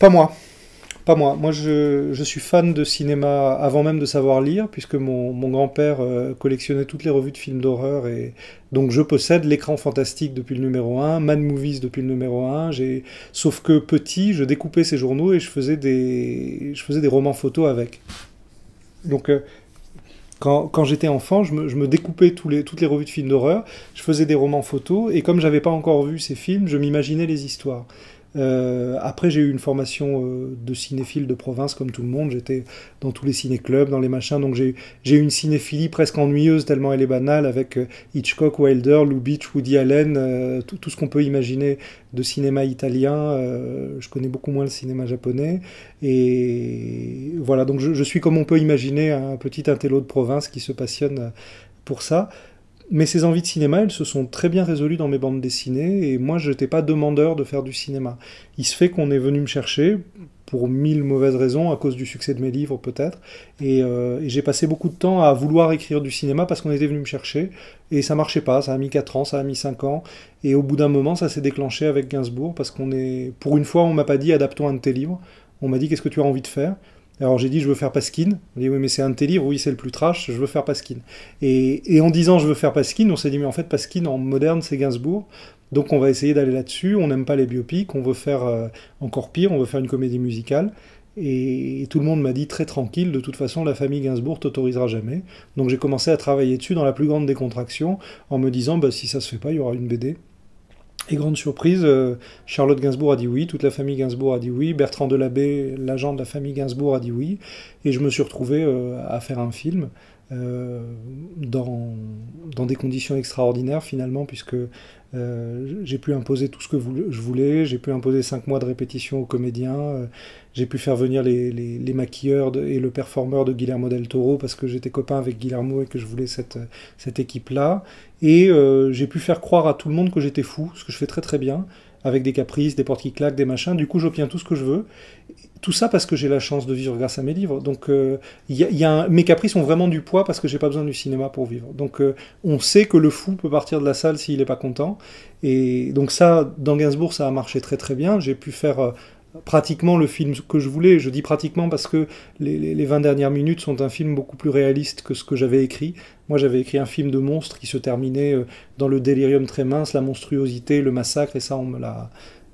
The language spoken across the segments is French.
Pas moi. Pas moi. Moi, je, suis fan de cinéma avant même de savoir lire, puisque mon, grand-père euh, collectionnait toutes les revues de films d'horreur. Et donc, je possède l'écran fantastique depuis le numéro 1, Mad Movies depuis le numéro 1. Sauf que petit, je découpais ces journaux et je faisais des, je faisais des romans photos avec. Donc, euh, quand, quand j'étais enfant, je me, découpais les, toutes les revues de films d'horreur, je faisais des romans photos, et comme n'avais pas encore vu ces films, je m'imaginais les histoires. Euh, après, j'ai eu une formation euh, de cinéphile de province, comme tout le monde. J'étais dans tous les ciné-clubs, dans les machins. Donc, j'ai eu une cinéphilie presque ennuyeuse, tellement elle est banale, avec euh, Hitchcock, Wilder, Lubitsch, Woody Allen, tout, ce qu'on peut imaginer de cinéma italien. je connais beaucoup moins le cinéma japonais. Et voilà, donc je suis, comme on peut imaginer, un petit intello de province qui se passionne pour ça mais ces envies de cinéma, elles se sont très bien résolues dans mes bandes dessinées, et moi, je n'étais pas demandeur de faire du cinéma. Il se fait qu'on est venu me chercher, pour mille mauvaises raisons, à cause du succès de mes livres peut-être, et, euh, j'ai passé beaucoup de temps à vouloir écrire du cinéma parce qu'on était venu me chercher, et ça marchait pas, ça a mis 4 ans, ça a mis 5 ans, et au bout d'un moment, ça s'est déclenché avec Gainsbourg, parce qu'on est... Pour une fois, on m'a pas dit « adaptons un de tes livres », on m'a dit « qu'est-ce que tu as envie de faire ?» Alors j'ai dit je veux faire Pasquine. On dit oui mais c'est un de tes livres, oui c'est le plus trash, je veux faire Pasquine. Et, en disant je veux faire Pasquine, on s'est dit mais en fait Pasquine en moderne c'est Gainsbourg. Donc on va essayer d'aller là-dessus, on n'aime pas les biopics, on veut faire euh, encore pire, on veut faire une comédie musicale. Et, tout le monde m'a dit très tranquille, de toute façon la famille Gainsbourg t'autorisera jamais. Donc j'ai commencé à travailler dessus dans la plus grande décontraction en me disant bah, si ça se fait pas il y aura une BD. Et grande surprise, euh, Charlotte Gainsbourg a dit oui, toute la famille Gainsbourg a dit oui, Bertrand Delabbé, l'agent de la famille Gainsbourg, a dit oui, et je me suis retrouvé euh, à faire un film euh, dans, des conditions extraordinaires finalement, puisque euh, j'ai pu imposer tout ce que je voulais, j'ai pu imposer 5 mois de répétition aux comédiens, euh, j'ai pu faire venir les, maquilleurs et le performeur de Guillermo del Toro parce que j'étais copain avec Guillermo et que je voulais cette, cette équipe-là, et j'ai pu faire croire à tout le monde que j'étais fou, ce que je fais très très bien avec des caprices, des portes qui claquent, des machins. Du coup, j'obtiens tout ce que je veux. Tout ça parce que j'ai la chance de vivre grâce à mes livres. Donc, euh, y mes caprices ont vraiment du poids parce que j'ai pas besoin du cinéma pour vivre. Donc, euh, on sait que le fou peut partir de la salle s'il n'est pas content. Et donc, ça, dans Gainsbourg, ça a marché très très bien. J'ai pu faire. Euh, pratiquement le film que je voulais. Je dis pratiquement parce que les, les, les, 20 dernières minutes sont un film beaucoup plus réaliste que ce que j'avais écrit. Moi, j'avais écrit un film de monstres qui se terminait euh, dans le délirium très mince, la monstruosité, le massacre, et ça, on me l'a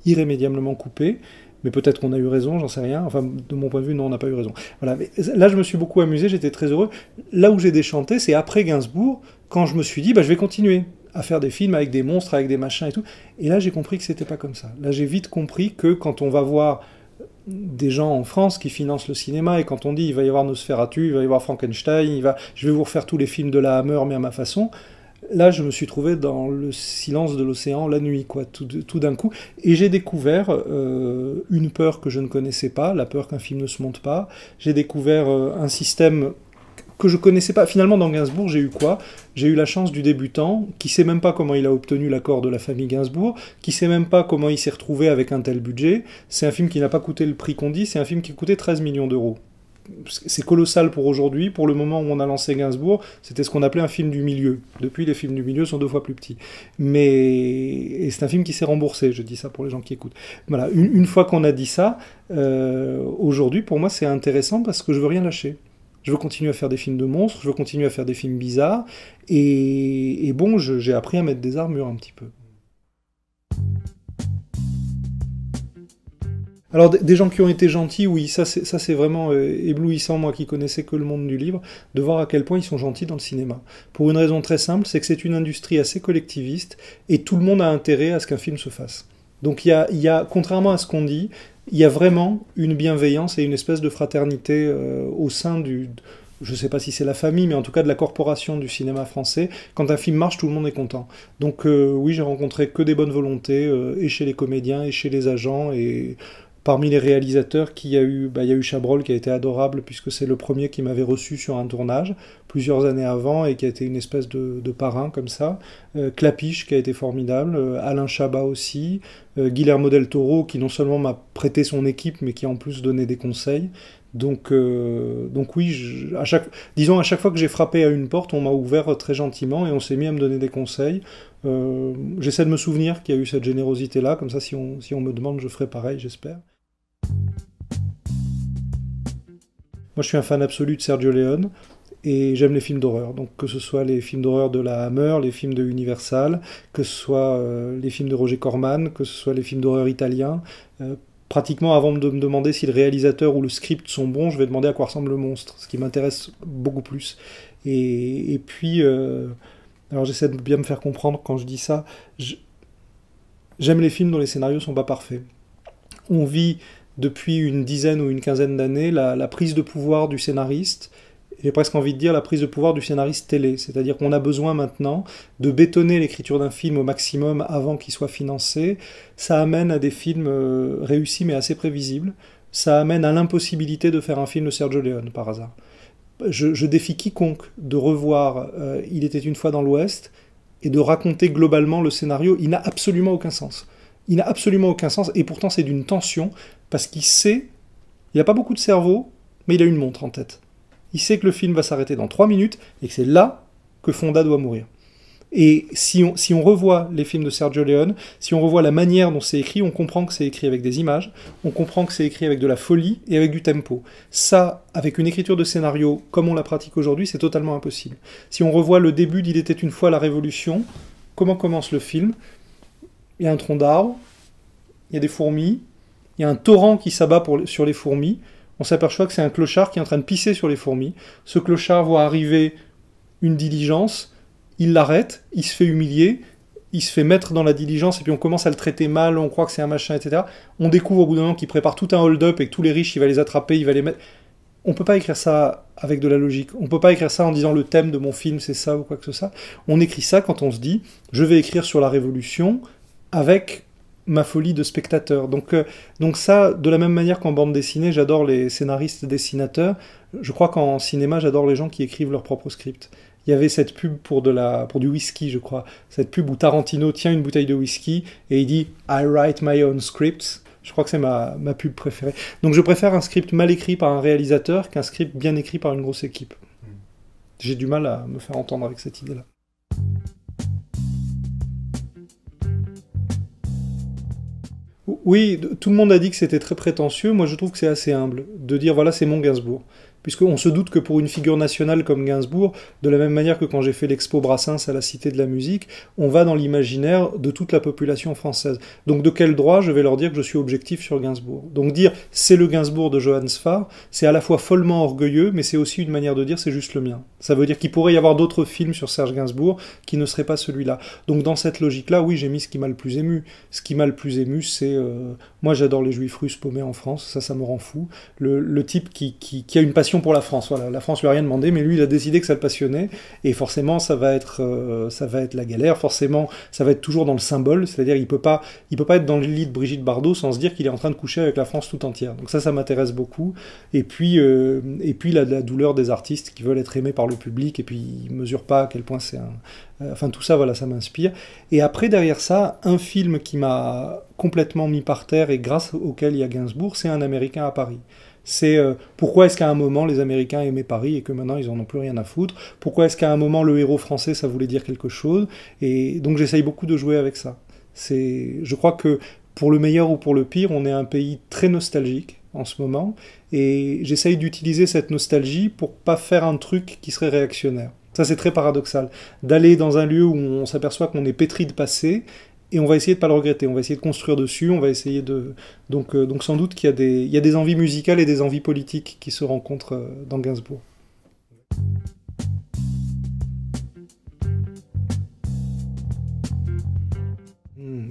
irrémédiablement coupé. Mais peut-être qu'on a eu raison, j'en sais rien. Enfin, de mon point de vue, non, on n'a pas eu raison. Voilà. là, je me suis beaucoup amusé, j'étais très heureux. Là où j'ai déchanté, c'est après Gainsbourg, quand je me suis dit, bah, je vais continuer à faire des films avec des monstres, avec des machins et tout. Et là, j'ai compris que c'était pas comme ça. Là, j'ai vite compris que quand on va voir des gens en France qui financent le cinéma et quand on dit il va y avoir Nosferatu, il va y avoir Frankenstein, il va, je vais vous refaire tous les films de la Hammer mais à ma façon. Là, je me suis trouvé dans le silence de l'océan la nuit, quoi, tout, d'un coup. Et j'ai découvert euh, une peur que je ne connaissais pas, la peur qu'un film ne se monte pas. J'ai découvert euh, un système que je connaissais pas. Finalement, dans Gainsbourg, j'ai eu quoi J'ai eu la chance du débutant qui sait même pas comment il a obtenu l'accord de la famille Gainsbourg, qui sait même pas comment il s'est retrouvé avec un tel budget. C'est un film qui n'a pas coûté le prix qu'on dit, c'est un film qui coûtait 13 millions d'euros. C'est colossal pour aujourd'hui. Pour le moment où on a lancé Gainsbourg, c'était ce qu'on appelait un film du milieu. Depuis, les films du milieu sont deux fois plus petits. Mais c'est un film qui s'est remboursé. Je dis ça pour les gens qui écoutent. Voilà. Une, fois qu'on a dit ça, euh, aujourd'hui, pour moi, c'est intéressant parce que je veux rien lâcher je veux continuer à faire des films de monstres, je veux continuer à faire des films bizarres, et, bon, j'ai appris à mettre des armures un petit peu. Alors des gens qui ont été gentils, oui, ça c'est vraiment euh, éblouissant, moi qui connaissais que le monde du livre, de voir à quel point ils sont gentils dans le cinéma. Pour une raison très simple, c'est que c'est une industrie assez collectiviste et tout le monde a intérêt à ce qu'un film se fasse. Donc il y a, contrairement à ce qu'on dit, il y a vraiment une bienveillance et une espèce de fraternité euh, au sein du, je ne sais pas si c'est la famille, mais en tout cas de la corporation du cinéma français. Quand un film marche, tout le monde est content. Donc euh, oui, j'ai rencontré que des bonnes volontés, euh, et chez les comédiens, et chez les agents, et Parmi les réalisateurs, qui y a eu, bah, il y a eu Chabrol qui a été adorable puisque c'est le premier qui m'avait reçu sur un tournage plusieurs années avant et qui a été une espèce de, parrain comme ça. Euh, Clapiche qui a été formidable, euh, Alain Chabat aussi, euh, Guillermo del Toro qui non seulement m'a prêté son équipe mais qui a en plus donné des conseils. Donc, euh, donc oui, à chaque, disons à chaque fois que j'ai frappé à une porte, on m'a ouvert très gentiment et on s'est mis à me donner des conseils. J'essaie de me souvenir qu'il y a eu cette générosité-là, comme ça si on me demande, je ferai pareil, j'espère. Moi, je suis un fan absolu de Sergio Leone et j'aime les films d'horreur. Donc que ce soit les films d'horreur de la Hammer, les films de Universal, que ce soit euh, les films de Roger Corman, que ce soit les films d'horreur italiens. Euh, pratiquement avant de me demander si le réalisateur ou le script sont bons, je vais demander à quoi ressemble le monstre, ce qui m'intéresse beaucoup plus. Et, puis, euh, alors j'essaie de bien me faire comprendre quand je dis ça, j'aime les films dont les scénarios sont pas parfaits. On vit depuis une dizaine ou une quinzaine d'années la, prise de pouvoir du scénariste. J'ai presque envie de dire la prise de pouvoir du scénariste télé. C'est-à-dire qu'on a besoin maintenant de bétonner l'écriture d'un film au maximum avant qu'il soit financé. Ça amène à des films euh, réussis mais assez prévisibles. Ça amène à l'impossibilité de faire un film de Sergio Leone par hasard. Je, défie quiconque de revoir euh, Il était une fois dans l'Ouest et de raconter globalement le scénario. Il n'a absolument aucun sens. Il n'a absolument aucun sens, et pourtant c'est d'une tension, parce qu'il sait, il n'a pas beaucoup de cerveau, mais il a une montre en tête. Il sait que le film va s'arrêter dans 3 minutes, et que c'est là que Fonda doit mourir. Et si on, si on revoit les films de Sergio Leone, si on revoit la manière dont c'est écrit, on comprend que c'est écrit avec des images, on comprend que c'est écrit avec de la folie et avec du tempo. Ça, avec une écriture de scénario comme on la pratique aujourd'hui, c'est totalement impossible. Si on revoit le début d'Il était une fois la Révolution, comment commence le film il y a un tronc d'arbre, il y a des fourmis, il y a un torrent qui s'abat sur les fourmis. On s'aperçoit que c'est un clochard qui est en train de pisser sur les fourmis. Ce clochard voit arriver une diligence, il l'arrête, il se fait humilier, il se fait mettre dans la diligence et puis on commence à le traiter mal, on croit que c'est un machin, etc. On découvre au bout d'un moment qu'il prépare tout un hold-up et que tous les riches, il va les attraper, il va les mettre. On peut pas écrire ça avec de la logique. On peut pas écrire ça en disant le thème de mon film, c'est ça ou quoi que ce soit. On écrit ça quand on se dit, je vais écrire sur la révolution, avec ma folie de spectateur. Donc, euh, donc ça, de la même manière qu'en bande dessinée, j'adore les scénaristes dessinateurs, je crois qu'en cinéma, j'adore les gens qui écrivent leur propre script. Il y avait cette pub pour, de la, pour du whisky, je crois. Cette pub où Tarantino tient une bouteille de whisky et il dit I write my own scripts. Je crois que c'est ma, ma pub préférée. Donc je préfère un script mal écrit par un réalisateur qu'un script bien écrit par une grosse équipe. Hmm. J'ai du mal à me faire entendre avec cette idée-là. Oui, tout le monde a dit que c'était très prétentieux. Moi, je trouve que c'est assez humble de dire voilà, c'est mon Gainsbourg puisqu'on se doute que pour une figure nationale comme Gainsbourg, de la même manière que quand j'ai fait l'expo Brassens à la Cité de la Musique, on va dans l'imaginaire de toute la population française. Donc de quel droit je vais leur dire que je suis objectif sur Gainsbourg Donc dire c'est le Gainsbourg de Johannes Farr, c'est à la fois follement orgueilleux, mais c'est aussi une manière de dire c'est juste le mien. Ça veut dire qu'il pourrait y avoir d'autres films sur Serge Gainsbourg qui ne seraient pas celui-là. Donc dans cette logique-là, oui, j'ai mis ce qui m'a le plus ému. Ce qui m'a le plus ému, c'est euh, moi j'adore les juifs russes paumés en France, ça ça me rend fou. Le, type qui a une passion pour la France. la France lui a rien demandé, mais lui, il a décidé que ça le passionnait. Et forcément, ça va être, euh, ça va être la galère. Forcément, ça va être toujours dans le symbole. C'est-à-dire, il peut pas, il peut pas être dans le lit de Brigitte Bardot sans se dire qu'il est en train de coucher avec la France tout entière. Donc ça, ça m'intéresse beaucoup. Et puis, euh, et puis la, douleur des artistes qui veulent être aimés par le public et puis ils mesurent pas à quel point c'est un. Euh, enfin, tout ça, voilà, ça m'inspire. Et après, derrière ça, un film qui m'a complètement mis par terre et grâce auquel il y a Gainsbourg, c'est Un Américain à Paris. C'est euh, pourquoi est-ce qu'à un moment les Américains aimaient Paris et que maintenant ils en ont plus rien à foutre Pourquoi est-ce qu'à un moment le héros français ça voulait dire quelque chose Et donc j'essaye beaucoup de jouer avec ça. C'est, je crois que pour le meilleur ou pour le pire, on est un pays très nostalgique en ce moment et j'essaye d'utiliser cette nostalgie pour pas faire un truc qui serait réactionnaire. Ça, c'est très paradoxal. D'aller dans un lieu où on s'aperçoit qu'on est pétri de passé et on va essayer de pas le regretter, on va essayer de construire dessus, on va essayer de... Donc, euh, donc sans doute qu'il y, a des, il y a des envies musicales et des envies politiques qui se rencontrent euh, dans Gainsbourg.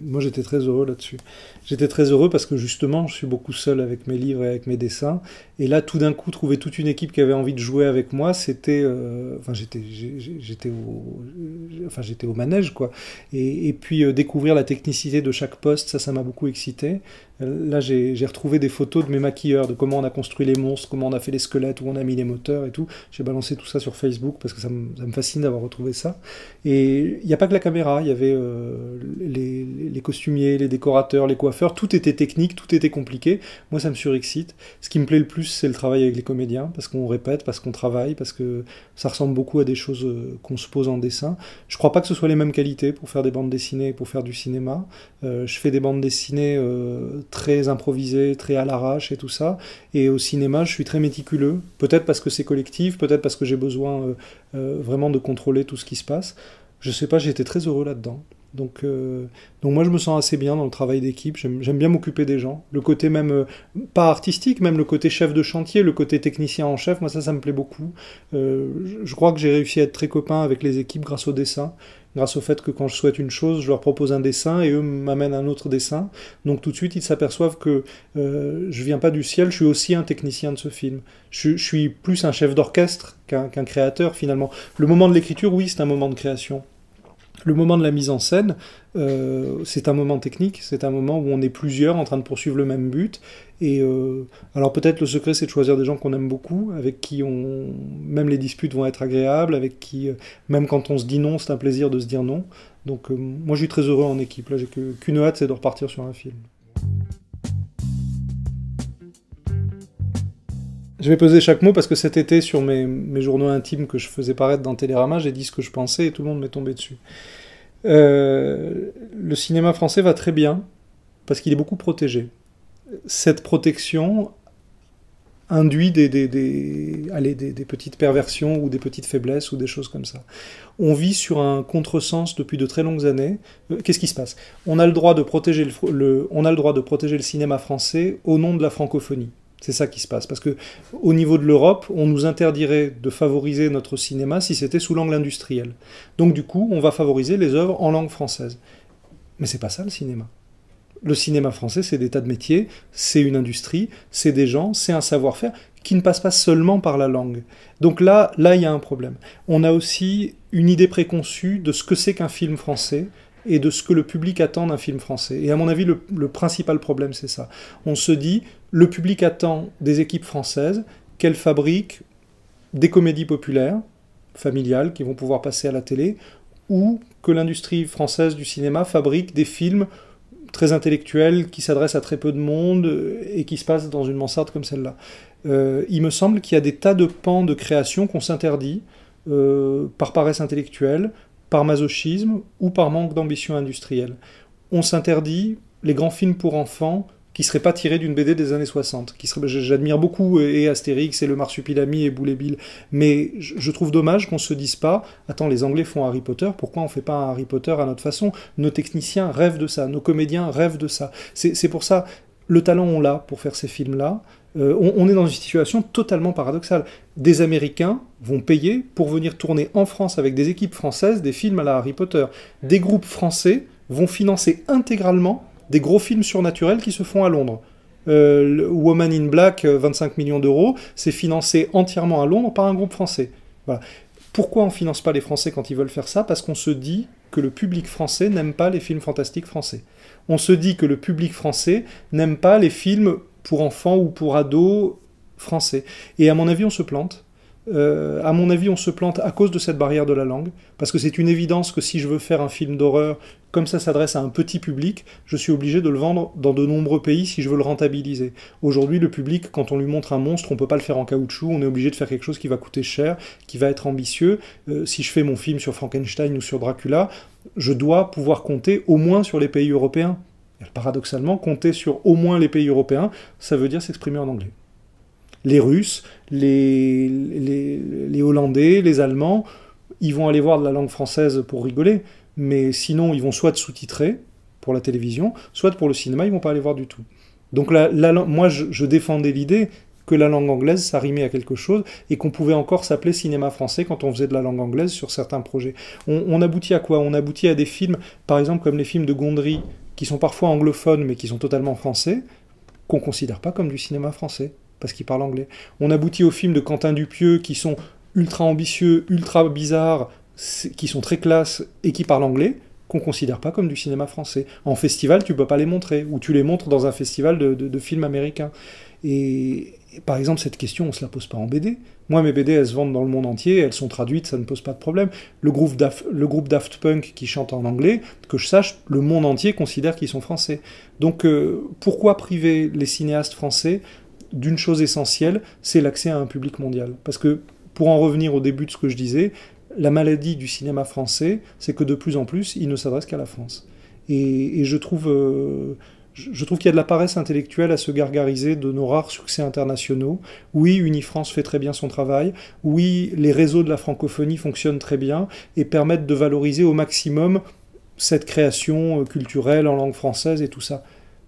moi j'étais très heureux là-dessus. J'étais très heureux parce que justement, je suis beaucoup seul avec mes livres et avec mes dessins. Et là, tout d'un coup, trouver toute une équipe qui avait envie de jouer avec moi, c'était, euh, enfin j'étais, j'étais au, enfin j'étais au manège quoi. Et, puis euh, découvrir la technicité de chaque poste, ça, ça m'a beaucoup excité. Là, j'ai retrouvé des photos de mes maquilleurs, de comment on a construit les monstres, comment on a fait les squelettes, où on a mis les moteurs et tout. J'ai balancé tout ça sur Facebook parce que ça, me fascine d'avoir retrouvé ça. Et il n'y a pas que la caméra, il y avait euh, les, costumiers, les décorateurs, les coiffeurs. Tout était technique, tout était compliqué. Moi, ça me surexcite. Ce qui me plaît le plus, c'est le travail avec les comédiens parce qu'on répète, parce qu'on travaille, parce que ça ressemble beaucoup à des choses euh, qu'on se pose en dessin. Je crois pas que ce soit les mêmes qualités pour faire des bandes dessinées et pour faire du cinéma. Euh, je fais des bandes dessinées très improvisé, très à l'arrache et tout ça. Et au cinéma, je suis très méticuleux, peut-être parce que c'est collectif, peut-être parce que j'ai besoin euh, euh, vraiment de contrôler tout ce qui se passe. Je sais pas, j'étais très heureux là-dedans. Donc, euh, donc moi je me sens assez bien dans le travail d'équipe, j'aime bien m'occuper des gens. Le côté même, pas artistique, même le côté chef de chantier, le côté technicien en chef, moi ça ça me plaît beaucoup. je crois que j'ai réussi à être très copain avec les équipes grâce au dessin grâce au fait que quand je souhaite une chose, je leur propose un dessin et eux m'amènent un autre dessin. Donc tout de suite, ils s'aperçoivent que je euh, je viens pas du ciel, je suis aussi un technicien de ce film. Je, suis plus un chef d'orchestre qu'un créateur finalement. Le moment de l'écriture, oui, c'est un moment de création le moment de la mise en scène, euh, c'est un moment technique, c'est un moment où on est plusieurs en train de poursuivre le même but. Et euh, alors peut-être le secret, c'est de choisir des gens qu'on aime beaucoup, avec qui on, même les disputes vont être agréables, avec qui, euh, même quand on se dit non, c'est un plaisir de se dire non. Donc moi, je suis très heureux en équipe. Là, j'ai qu'une hâte, c'est de repartir sur un film. Je vais poser chaque mot parce que cet été, sur mes, journaux intimes que je faisais paraître dans Télérama, j'ai dit ce que je pensais et tout le monde m'est tombé dessus. Euh, le cinéma français va très bien parce qu'il est beaucoup protégé. Cette protection induit des, des, petites perversions ou des petites faiblesses ou des choses comme ça. On vit sur un contresens depuis de très longues années. Euh, qu'est-ce qui se passe on a, le droit de protéger le, on a le droit de protéger le cinéma français au nom de la francophonie. C'est ça qui se passe. Parce que au niveau de l'Europe, on nous interdirait de favoriser notre cinéma si c'était sous l'angle industriel. Donc du coup, on va favoriser les œuvres en langue française. Mais c'est pas ça le cinéma. Le cinéma français, c'est des tas de métiers, c'est une industrie, c'est des gens, c'est un savoir-faire qui ne passe pas seulement par la langue. Donc là, là, il y a un problème. On a aussi une idée préconçue de ce que c'est qu'un film français, et de ce que le public attend d'un film français. Et à mon avis, le principal problème, c'est ça. On se dit, le public attend des équipes françaises qu'elles fabriquent des comédies populaires, familiales, qui vont pouvoir passer à la télé, ou que l'industrie française du cinéma fabrique des films très intellectuels qui s'adressent à très peu de monde et qui se passent dans une mansarde comme celle-là. Euh, il me semble qu'il y a des tas de pans de création qu'on s'interdit euh, par paresse intellectuelle, par masochisme ou par manque d'ambition industrielle. On s'interdit les grands films pour enfants qui serait pas tiré d'une BD des années 60. Qui serait, j'admire beaucoup et Astérix et le Marsupilami et Boulet Bill, mais je trouve dommage qu'on se dise pas, attends, les Anglais font Harry Potter, pourquoi on fait pas un Harry Potter à notre façon Nos techniciens rêvent de ça, nos comédiens rêvent de ça. C'est pour ça, le talent on l'a pour faire ces films-là. Euh, on, est dans une situation totalement paradoxale. Des Américains vont payer pour venir tourner en France avec des équipes françaises des films à la Harry Potter. Des groupes français vont financer intégralement des gros films surnaturels qui se font à Londres. Euh, Woman in Black, 25 euh, millions d'euros, c'est financé entièrement à Londres par un groupe français. Voilà. Pourquoi on ne finance pas les Français quand ils veulent faire ça Parce qu'on se dit que le public français n'aime pas les films fantastiques français. On se dit que le public français n'aime pas les films pour enfants ou pour ados français. Et à mon avis, on se plante. Euh, à mon avis, on se plante à cause de cette barrière de la langue, parce que c'est une évidence que si je veux faire un film d'horreur, comme ça s'adresse à un petit public, je suis obligé de le vendre dans de nombreux pays si je veux le rentabiliser. Aujourd'hui, le public, quand on lui montre un monstre, on peut pas le faire en caoutchouc, on est obligé de faire quelque chose qui va coûter cher, qui va être ambitieux. Euh, si je fais mon film sur Frankenstein ou sur Dracula, je dois pouvoir compter au moins sur les pays européens. paradoxalement, compter sur au moins les pays européens, ça veut dire s'exprimer en anglais les Russes, les, les, Hollandais, les Allemands, ils vont aller voir de la langue française pour rigoler, mais sinon ils vont soit sous-titrer pour la télévision, soit pour le cinéma, ils vont pas aller voir du tout. Donc moi je, défendais l'idée que la langue anglaise, s'arrimait à quelque chose, et qu'on pouvait encore s'appeler cinéma français quand on faisait de la langue anglaise sur certains projets. On, on aboutit à quoi On aboutit à des films, par exemple comme les films de Gondry, qui sont parfois anglophones mais qui sont totalement français, qu'on considère pas comme du cinéma français parce parle anglais. On aboutit aux films de Quentin Dupieux qui sont ultra ambitieux, ultra bizarres, qui sont très classes et qui parlent anglais, qu'on considère pas comme du cinéma français. En festival, tu peux pas les montrer, ou tu les montres dans un festival de, films américains. Et, par exemple, cette question, on se la pose pas en BD. Moi, mes BD, elles se vendent dans le monde entier, elles sont traduites, ça ne pose pas de problème. Le groupe, le groupe Daft Punk qui chante en anglais, que je sache, le monde entier considère qu'ils sont français. Donc, euh, pourquoi priver les cinéastes français d'une chose essentielle, c'est l'accès à un public mondial. Parce que, pour en revenir au début de ce que je disais, la maladie du cinéma français, c'est que de plus en plus, il ne s'adresse qu'à la France. Et, je trouve, euh, je trouve qu'il y a de la paresse intellectuelle à se gargariser de nos rares succès internationaux. Oui, Unifrance fait très bien son travail. Oui, les réseaux de la francophonie fonctionnent très bien et permettent de valoriser au maximum cette création euh, culturelle en langue française et tout ça.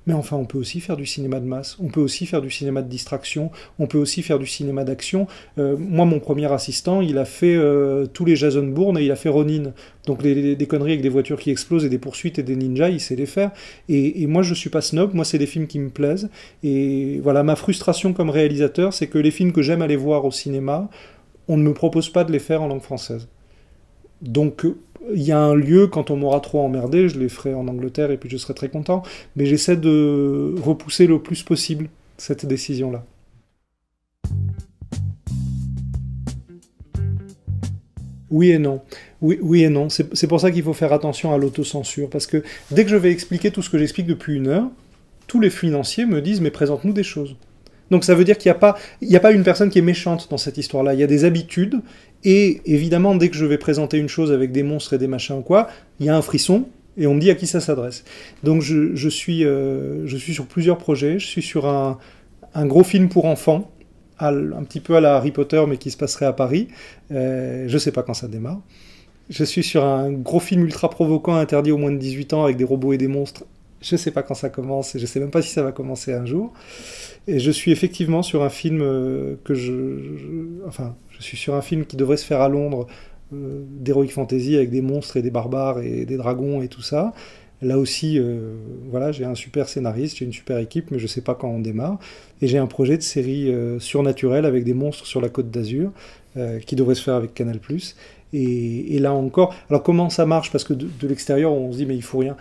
Mais enfin, on peut aussi faire du cinéma de masse, on peut aussi faire du cinéma de distraction, on peut aussi faire du cinéma d'action. Euh, moi, mon premier assistant, il a fait euh, tous les Jason Bourne et il a fait Ronin. Donc les, des conneries avec des voitures qui explosent et des poursuites et des ninjas, il sait les faire. Et, moi, je suis pas snob, moi, c'est des films qui me plaisent. Et voilà, ma frustration comme réalisateur, c'est que les films que j'aime aller voir au cinéma, on ne me propose pas de les faire en langue française. Donc il y a un lieu, quand on m'aura trop emmerdé, je les ferai en Angleterre et puis je serai très content. Mais j'essaie de repousser le plus possible cette décision-là. Oui et non. Oui, oui et non. C'est pour ça qu'il faut faire attention à l'autocensure. Parce que dès que je vais expliquer tout ce que j'explique depuis une heure, tous les financiers me disent mais présente-nous des choses. Donc ça veut dire qu'il n'y a, pas, il a pas une personne qui est méchante dans cette histoire-là. Il y a des habitudes, et évidemment, dès que je vais présenter une chose avec des monstres et des machins ou quoi, il y a un frisson, et on me dit à qui ça s'adresse. Donc je, suis, euh, je suis sur plusieurs projets. Je suis sur un, gros film pour enfants, un petit peu à la Harry Potter, mais qui se passerait à Paris. Euh, je ne sais pas quand ça démarre. Je suis sur un gros film ultra provoquant interdit aux moins de 18 ans avec des robots et des monstres. Je ne sais pas quand ça commence et je ne sais même pas si ça va commencer un jour. Et je suis effectivement sur un film euh, que je, Enfin, je suis sur un film qui devrait se faire à Londres, euh, d'Heroic Fantasy avec des monstres et des barbares et des dragons et tout ça. Là aussi, euh, voilà, j'ai un super scénariste, j'ai une super équipe, mais je ne sais pas quand on démarre. Et j'ai un projet de série euh, surnaturelle avec des monstres sur la côte d'Azur qui devrait se faire avec Canal. Et, et là encore, alors comment ça marche Parce que de, l'extérieur, on se dit, mais il faut rien.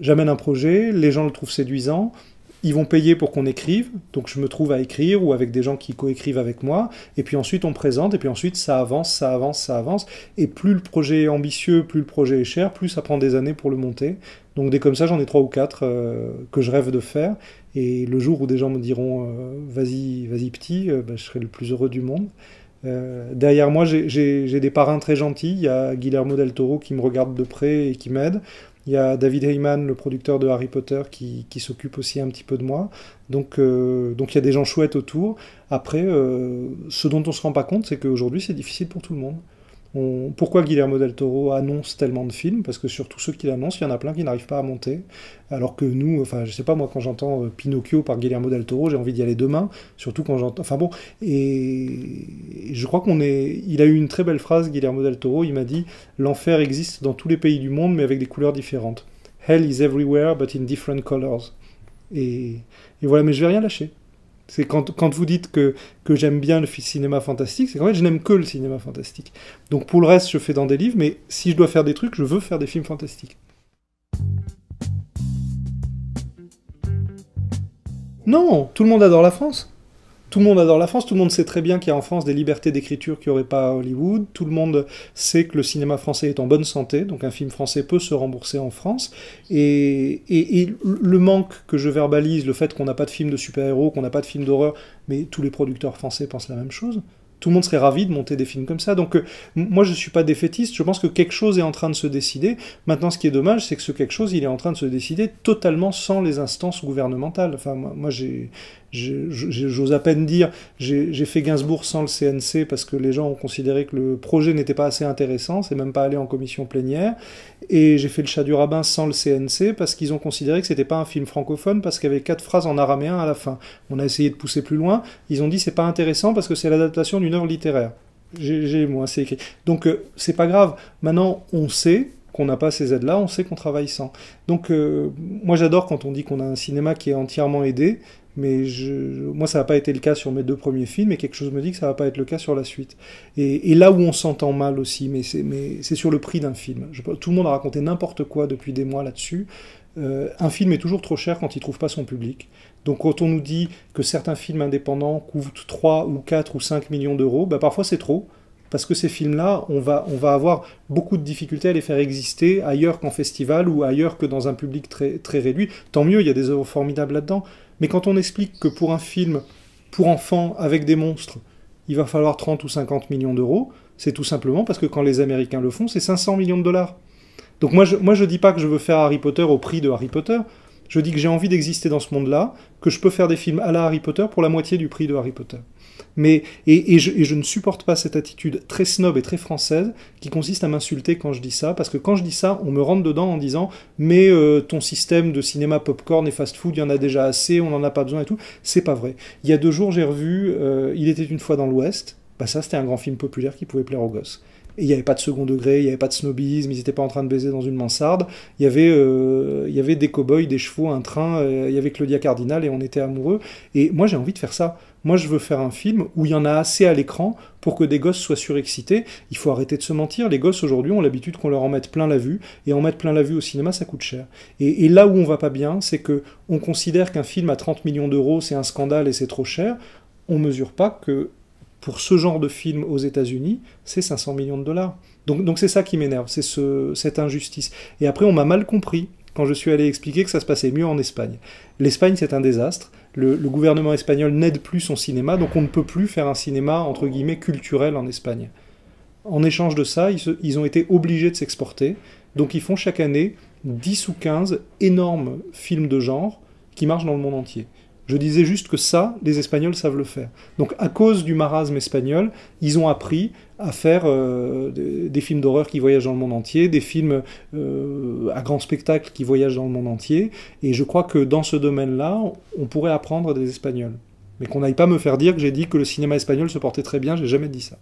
J'amène un projet, les gens le trouvent séduisant ils vont payer pour qu'on écrive, donc je me trouve à écrire ou avec des gens qui coécrivent avec moi, et puis ensuite on présente, et puis ensuite ça avance, ça avance, ça avance, et plus le projet est ambitieux, plus le projet est cher, plus ça prend des années pour le monter. Donc dès comme ça, j'en ai trois ou quatre euh, que je rêve de faire, et le jour où des gens me diront euh, vas-y, vas-y petit, euh, bah, je serai le plus heureux du monde. derrière moi, j'ai des parrains très gentils. Il y a Guillermo del Toro qui me regarde de près et qui m'aide. Il y a David Heyman, le producteur de Harry Potter, qui, s'occupe aussi un petit peu de moi. Euh, donc, il y a des gens chouettes autour. Après, euh, ce dont on ne se rend pas compte, c'est qu'aujourd'hui, c'est difficile pour tout le monde. Pourquoi Guillermo del Toro annonce tellement de films Parce que sur tous ceux qu'il annonce, il y en a plein qui n'arrivent pas à monter. Alors que nous, enfin, je sais pas, moi, quand j'entends euh, Pinocchio par Guillermo del Toro, j'ai envie d'y aller demain. Surtout quand j'entends. Enfin bon, et je crois qu'on est. Il a eu une très belle phrase, Guillermo del Toro. Il m'a dit L'enfer existe dans tous les pays du monde, mais avec des couleurs différentes. Hell is everywhere, but in different colors. Et, et voilà, mais je vais rien lâcher. C'est quand, vous dites que, que j'aime bien le cinéma fantastique, c'est qu'en fait, je n'aime que le cinéma fantastique. Donc pour le reste, je fais dans des livres, mais si je dois faire des trucs, je veux faire des films fantastiques. Non, tout le monde adore la France tout le monde adore la France, tout le monde sait très bien qu'il y a en France des libertés d'écriture qu'il n'y aurait pas à Hollywood, tout le monde sait que le cinéma français est en bonne santé, donc un film français peut se rembourser en France, et, le manque que je verbalise, le fait qu'on n'a pas de film de super-héros, qu'on n'a pas de film d'horreur, mais tous les producteurs français pensent la même chose, tout le monde serait ravi de monter des films comme ça. Donc euh, moi je suis pas défaitiste, je pense que quelque chose est en train de se décider. Maintenant ce qui est dommage c'est que ce quelque chose il est en train de se décider totalement sans les instances gouvernementales. Enfin moi, j'ai j'ose à peine dire j'ai fait Gainsbourg sans le CNC parce que les gens ont considéré que le projet n'était pas assez intéressant, c'est même pas allé en commission plénière. Et j'ai fait le chat du rabbin sans le CNC parce qu'ils ont considéré que c'était pas un film francophone parce qu'il y avait quatre phrases en araméen à la fin. On a essayé de pousser plus loin, ils ont dit c'est pas intéressant parce que c'est l'adaptation du littéraire. J'ai moi c'est écrit. Donc euh, c'est pas grave. Maintenant on sait qu'on n'a pas ces aides-là, on sait qu'on travaille sans. Donc euh, moi j'adore quand on dit qu'on a un cinéma qui est entièrement aidé, mais je, moi ça n'a pas été le cas sur mes deux premiers films et quelque chose me dit que ça ne va pas être le cas sur la suite. Et, là où on s'entend mal aussi, mais c'est sur le prix d'un film. tout le monde a raconté n'importe quoi depuis des mois là-dessus. Euh, un film est toujours trop cher quand il ne trouve pas son public. Donc quand on nous dit que certains films indépendants coûtent 3 ou 4 ou 5 millions d'euros, bah, parfois c'est trop parce que ces films-là, on va, avoir beaucoup de difficultés à les faire exister ailleurs qu'en festival ou ailleurs que dans un public très, très réduit. Tant mieux, il y a des œuvres formidables là-dedans, mais quand on explique que pour un film pour enfants avec des monstres, il va falloir 30 ou 50 millions d'euros, c'est tout simplement parce que quand les Américains le font, c'est 500 millions de dollars. Donc moi je, moi je dis pas que je veux faire Harry Potter au prix de Harry Potter, je dis que j'ai envie d'exister dans ce monde-là, que je peux faire des films à la Harry Potter pour la moitié du prix de Harry Potter. Mais, et, je, ne supporte pas cette attitude très snob et très française qui consiste à m'insulter quand je dis ça, parce que quand je dis ça, on me rentre dedans en disant mais euh, ton système de cinéma popcorn et fast-food, il y en a déjà assez, on n'en a pas besoin et tout. C'est pas vrai. Il y a deux jours, j'ai revu euh, Il était une fois dans l'Ouest. Bah ça, c'était un grand film populaire qui pouvait plaire aux gosses. Et il n'y avait pas de second degré, il n'y avait pas de snobisme, ils n'étaient pas en train de baiser dans une mansarde. Il y avait, euh, il y avait des cow-boys, des chevaux, un train, euh, il y avait Claudia Cardinal et on était amoureux. Et moi j'ai envie de faire ça. Moi je veux faire un film où il y en a assez à l'écran pour que des gosses soient surexcités. Il faut arrêter de se mentir. Les gosses aujourd'hui ont l'habitude qu'on leur en mette plein la vue. Et en mettre plein la vue au cinéma, ça coûte cher. Et, là où on va pas bien, c'est que on considère qu'un film à 30 millions d'euros, c'est un scandale et c'est trop cher. On mesure pas que pour ce genre de film aux États-Unis, c'est 500 millions de dollars. Donc, c'est ça qui m'énerve, c'est cette injustice. Et après, on m'a mal compris quand je suis allé expliquer que ça se passait mieux en Espagne. L'Espagne, c'est un désastre. Le, gouvernement espagnol n'aide plus son cinéma, donc on ne peut plus faire un cinéma, entre guillemets, culturel en Espagne. En échange de ça, ils ont été obligés de s'exporter. Donc ils font chaque année 10 ou 15 énormes films de genre qui marchent dans le monde entier. Je disais juste que ça, les Espagnols savent le faire. Donc à cause du marasme espagnol, ils ont appris à faire euh, des films d'horreur qui voyagent dans le monde entier, des films euh, à grand spectacle qui voyagent dans le monde entier. Et je crois que dans ce domaine-là, on pourrait apprendre des Espagnols. Mais qu'on n'aille pas me faire dire que j'ai dit que le cinéma espagnol se portait très bien, j'ai jamais dit ça.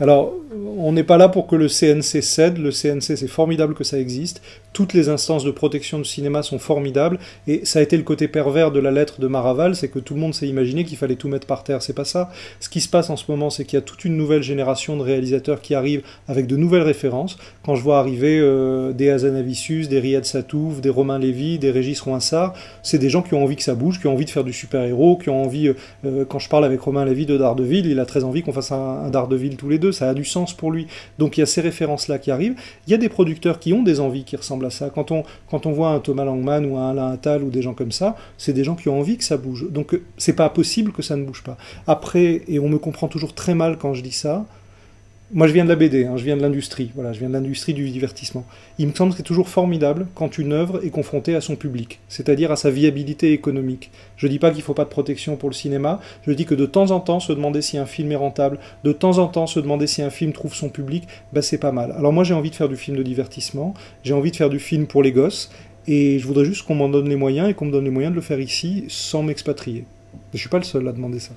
Alors, on n'est pas là pour que le CNC cède. Le CNC, c'est formidable que ça existe. Toutes les instances de protection du cinéma sont formidables. Et ça a été le côté pervers de la lettre de Maraval, c'est que tout le monde s'est imaginé qu'il fallait tout mettre par terre. C'est pas ça. Ce qui se passe en ce moment, c'est qu'il y a toute une nouvelle génération de réalisateurs qui arrivent avec de nouvelles références. Quand je vois arriver euh, des Hazanavicius, des Riyad Satouf, des Romain Lévy, des Régis Roinsard, c'est des gens qui ont envie que ça bouge, qui ont envie de faire du super-héros, qui ont envie. Euh, euh, quand je parle avec Romain Lévy de Daredevil, il a très envie qu'on fasse un, un tous les deux. Ça a du sens pour lui. Donc il y a ces références-là qui arrivent. Il y a des producteurs qui ont des envies qui ressemblent à ça. Quand on, quand on voit un Thomas Langman ou un Alain Attal ou des gens comme ça, c'est des gens qui ont envie que ça bouge. Donc c'est pas possible que ça ne bouge pas. Après, et on me comprend toujours très mal quand je dis ça, moi, je viens de la BD, hein, je viens de l'industrie, voilà, je viens de l'industrie du divertissement. Il me semble que c'est toujours formidable quand une œuvre est confrontée à son public, c'est-à-dire à sa viabilité économique. Je ne dis pas qu'il ne faut pas de protection pour le cinéma, je dis que de temps en temps se demander si un film est rentable, de temps en temps se demander si un film trouve son public, bah, c'est pas mal. Alors moi, j'ai envie de faire du film de divertissement, j'ai envie de faire du film pour les gosses, et je voudrais juste qu'on m'en donne les moyens et qu'on me donne les moyens de le faire ici sans m'expatrier. Je ne suis pas le seul à demander ça.